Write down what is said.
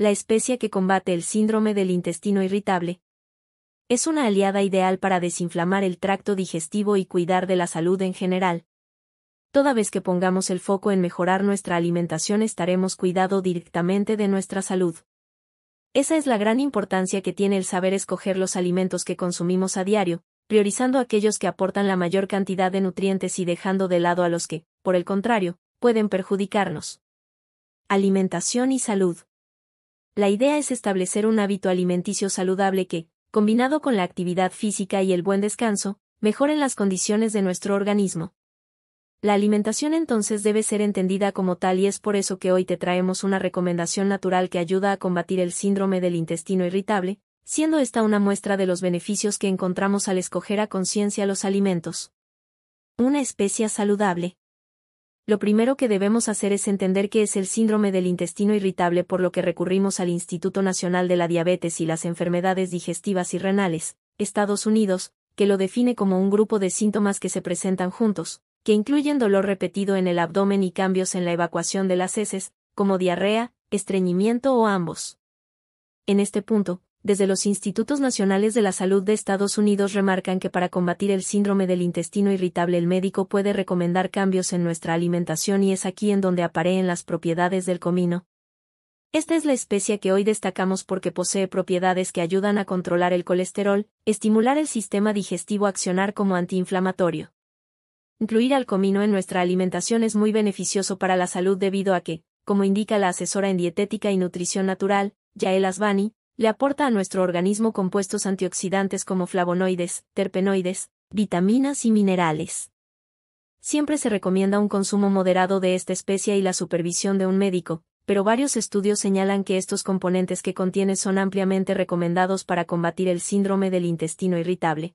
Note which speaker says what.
Speaker 1: la especie que combate el síndrome del intestino irritable. Es una aliada ideal para desinflamar el tracto digestivo y cuidar de la salud en general. Toda vez que pongamos el foco en mejorar nuestra alimentación estaremos cuidado directamente de nuestra salud. Esa es la gran importancia que tiene el saber escoger los alimentos que consumimos a diario, priorizando aquellos que aportan la mayor cantidad de nutrientes y dejando de lado a los que, por el contrario, pueden perjudicarnos. Alimentación y salud. La idea es establecer un hábito alimenticio saludable que, combinado con la actividad física y el buen descanso, mejoren las condiciones de nuestro organismo. La alimentación entonces debe ser entendida como tal y es por eso que hoy te traemos una recomendación natural que ayuda a combatir el síndrome del intestino irritable, siendo esta una muestra de los beneficios que encontramos al escoger a conciencia los alimentos. Una especia saludable lo primero que debemos hacer es entender qué es el síndrome del intestino irritable por lo que recurrimos al Instituto Nacional de la Diabetes y las Enfermedades Digestivas y Renales, Estados Unidos, que lo define como un grupo de síntomas que se presentan juntos, que incluyen dolor repetido en el abdomen y cambios en la evacuación de las heces, como diarrea, estreñimiento o ambos. En este punto, desde los Institutos Nacionales de la Salud de Estados Unidos remarcan que para combatir el síndrome del intestino irritable el médico puede recomendar cambios en nuestra alimentación y es aquí en donde apareen las propiedades del comino. Esta es la especie que hoy destacamos porque posee propiedades que ayudan a controlar el colesterol, estimular el sistema digestivo, accionar como antiinflamatorio. Incluir al comino en nuestra alimentación es muy beneficioso para la salud debido a que, como indica la asesora en dietética y nutrición natural, Yael Asbani, le aporta a nuestro organismo compuestos antioxidantes como flavonoides, terpenoides, vitaminas y minerales. Siempre se recomienda un consumo moderado de esta especie y la supervisión de un médico, pero varios estudios señalan que estos componentes que contiene son ampliamente recomendados para combatir el síndrome del intestino irritable,